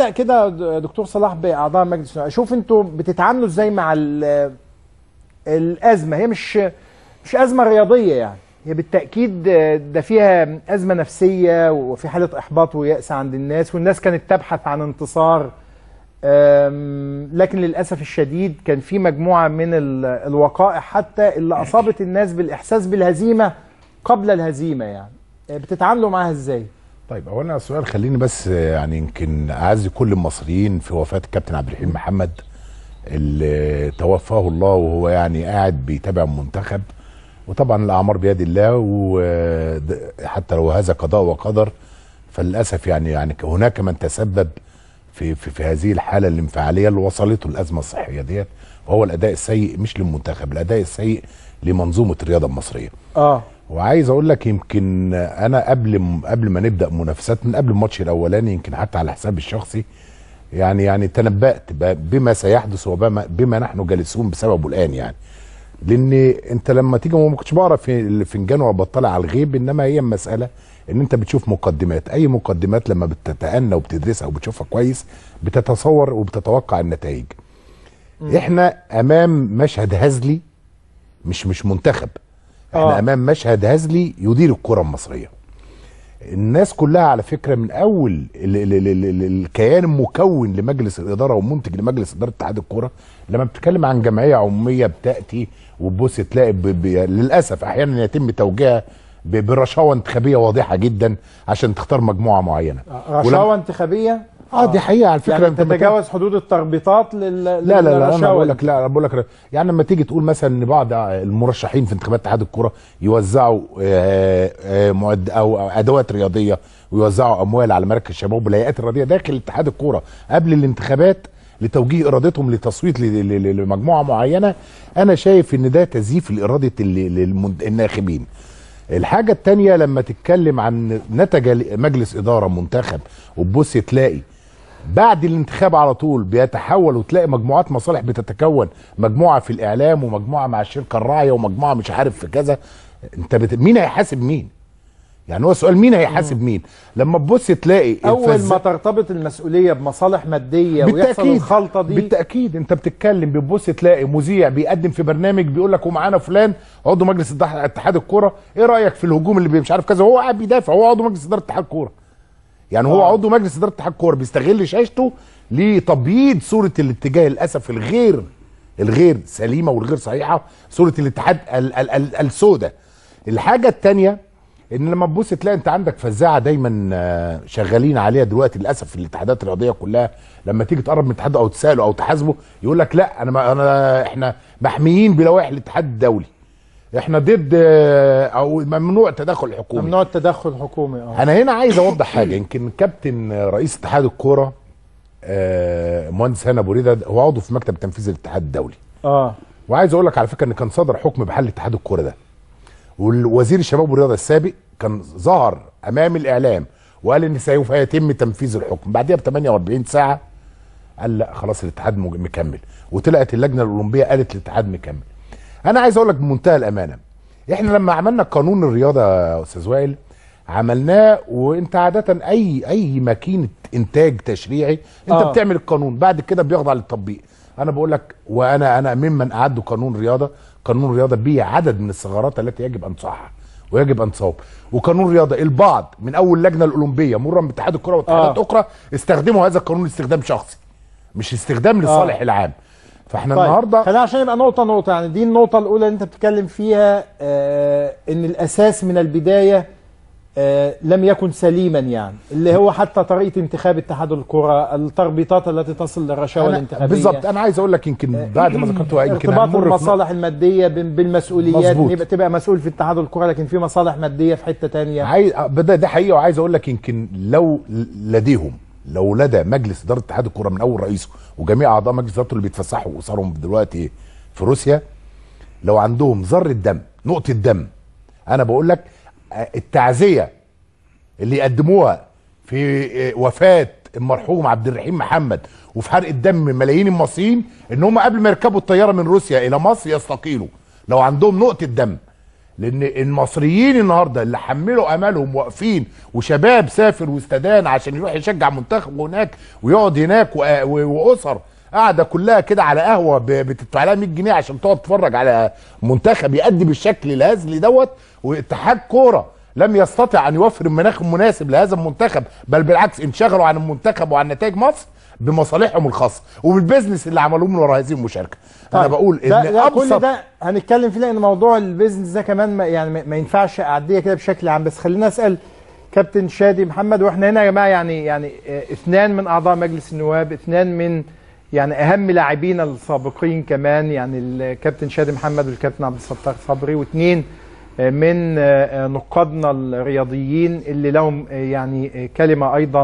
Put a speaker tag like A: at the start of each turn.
A: نبدا كده دكتور صلاح باعضاء مجلس اشوف انتوا بتتعاملوا ازاي مع الازمه هي مش مش ازمه رياضيه يعني هي بالتاكيد ده فيها ازمه نفسيه وفي حاله احباط ويأس عند الناس والناس كانت تبحث عن انتصار لكن للاسف الشديد كان في مجموعه من الوقائع حتى اللي اصابت الناس بالاحساس بالهزيمه قبل الهزيمه يعني بتتعاملوا معاها ازاي؟ طيب اولا
B: السؤال خليني بس يعني يمكن اعزي كل المصريين في وفاه الكابتن عبد الرحيم محمد اللي توفاه الله وهو يعني قاعد بيتابع المنتخب وطبعا الاعمار بيد الله وحتى لو هذا قضاء وقدر فللاسف يعني يعني هناك من تسبب في في, في هذه الحاله الانفعاليه اللي وصلته الازمه الصحيه ديت وهو الاداء السيء مش للمنتخب الاداء السيء لمنظومه الرياضه المصريه. اه وعايز اقول لك يمكن انا قبل قبل ما نبدا منافسات من قبل الماتش الاولاني يمكن حتى على حسابي الشخصي يعني يعني تنبأت بما سيحدث وبما بما نحن جالسون بسببه الان يعني لان انت لما تيجي ما كنتش بعرف الفنجان وبطلع على الغيب انما هي المساله ان انت بتشوف مقدمات اي مقدمات لما بتتأنى وبتدرسها وبتشوفها كويس بتتصور وبتتوقع النتائج احنا امام مشهد هزلي مش مش منتخب آه. احنا امام مشهد هزلي يدير الكره المصريه الناس كلها على فكره من اول الكيان المكون لمجلس الاداره ومنتج لمجلس اداره اتحاد الكوره لما بتتكلم عن جمعيه عموميه بتاتي وبص تلاقي للاسف احيانا يتم توجيهها برشاوه انتخابيه واضحه جدا عشان تختار مجموعه معينه
A: آه، رشاوه انتخابيه اه دي آه. حقيقه على فكره يعني انت تتجاوز حدود التربيطات لل لا لا لا انا بقول
B: لك لا انا بقول لك يعني لما تيجي تقول مثلا ان بعض المرشحين في انتخابات اتحاد الكوره يوزعوا آه، آه، معد او ادوات رياضيه ويوزعوا اموال على مركز الشباب والهيئات الرياضيه داخل اتحاد الكوره قبل الانتخابات لتوجيه ارادتهم لتصويت لمجموعه معينه انا شايف ان ده تزييف لاراده الناخبين الحاجة التانية لما تتكلم عن نتج مجلس إدارة منتخب وتبص تلاقي بعد الانتخاب على طول بيتحول وتلاقي مجموعات مصالح بتتكون مجموعه في الاعلام ومجموعه مع الشركه الراعيه ومجموعه مش عارف في كذا انت بت... مين هيحاسب مين يعني هو سؤال مين هيحاسب مين لما تبص تلاقي اول الفز... ما
A: ترتبط المسؤوليه بمصالح ماديه بالتأكيد ويحصل الخلطه دي
B: بالتاكيد انت بتتكلم بتبص تلاقي مذيع بيقدم في برنامج بيقول لك ومعانا فلان عضو مجلس اتحاد الكوره ايه رايك في الهجوم اللي مش عارف كذا هو قاعد بيدافع هو عضو مجلس اداره اتحاد الكوره يعني هو آه. عضو مجلس اداره اتحاد الكوره بيستغل شاشته لتبييض صوره الاتجاه للاسف الغير الغير سليمه والغير صحيحه صوره الاتحاد ال ال السوداء الحاجه الثانيه ان لما تبص تلاقي انت عندك فزاعه دايما آه، شغالين عليها دلوقتي للاسف في الاتحادات الرياضيه كلها لما تيجي تقرب من اتحاد او تساله او تحاسبه يقول لك لا انا ما انا احنا محميين بلوائح الاتحاد الدولي احنا ضد آه، او ممنوع التدخل الحكومي
A: ممنوع التدخل الحكومي اه انا هنا عايز اوضح حاجه
B: يمكن كابتن رئيس اتحاد الكوره آه، مهندس هنا ابو ريده هو عضو في مكتب تنفيذي الاتحاد الدولي اه وعايز اقول لك على فكره ان كان صدر حكم بحل اتحاد الكوره ده والوزير الشباب والرياضه السابق كان ظهر امام الاعلام وقال ان سوف يتم تنفيذ الحكم بعدها ب 48 ساعه قال لا خلاص الاتحاد مكمل وطلعت اللجنه الاولمبيه قالت الاتحاد مكمل انا عايز اقول لك بمنتهى الامانه احنا لما عملنا قانون الرياضه يا استاذ وائل عملناه وانت عاده اي اي ماكينه انتاج تشريعي انت آه. بتعمل القانون بعد كده بيخضع للتطبيق انا بقول لك وانا انا ممن اعدوا قانون رياضه قانون رياضه بيه عدد من الثغرات التي يجب ان تصحح ويجب ان تصوب وقانون رياضه البعض من اول اللجنه الاولمبيه مرا باتحاد الكره واتحادات آه. اخرى استخدموا هذا القانون لاستخدام شخصي مش استخدام لصالح آه. العام فاحنا طيب. النهارده
A: خلينا عشان يبقى نقطه نقطه يعني دي النقطه الاولى اللي انت بتتكلم فيها آه ان الاساس من البدايه آه لم يكن سليما يعني اللي هو حتى طريقه انتخاب اتحاد الكره التربيطات التي تصل للرشاوى الانتخابيه بالظبط
B: انا عايز اقول لك يمكن آه، بعد ما ذكرتها يمكن ارتباط المصالح
A: الماديه بالمسؤوليات يبقى تبقى مسؤول في اتحاد الكره لكن في مصالح ماديه في حته ثانيه
B: عايز ده حقيقه وعايز اقول لك يمكن لو لديهم لو لدى مجلس اداره اتحاد الكره من اول رئيسه وجميع اعضاء مجلس ادارته اللي بيتفسحوا واسرهم دلوقتي في روسيا لو عندهم ذره دم نقطه دم انا بقول لك آه، التعزيه اللي يقدموها في آه، وفاه المرحوم عبد الرحيم محمد وفي حرق الدم ملايين المصريين ان هم قبل ما يركبوا الطياره من روسيا الى مصر يستقيلوا لو عندهم نقطه دم لان المصريين النهارده اللي حملوا امالهم واقفين وشباب سافر واستدان عشان يروح يشجع منتخبه هناك ويقعد هناك واسر قاعده كلها كده على قهوه بتدفع لها 100 جنيه عشان تقعد تتفرج على منتخب يأدي بالشكل الهزلي دوت واتحاد كوره لم يستطع ان يوفر المناخ المناسب لهذا المنتخب بل بالعكس انشغلوا عن المنتخب وعن نتائج مصر
A: بمصالحهم الخاصه وبالبزنس اللي عملوه من وراء هذه المشاركه طيب. انا بقول ان ده, ده كل ده هنتكلم فيه لان موضوع البيزنس ده كمان ما يعني ما ينفعش اعديه كده بشكل عام بس خلينا اسال كابتن شادي محمد واحنا هنا يا جماعه يعني يعني آه، اثنان من اعضاء مجلس النواب اثنان من يعني اهم لاعبين السابقين كمان يعني الكابتن شادي محمد والكابتن عبد الستار صبري واثنين آه، من آه، نقادنا الرياضيين اللي لهم يعني كلمه ايضا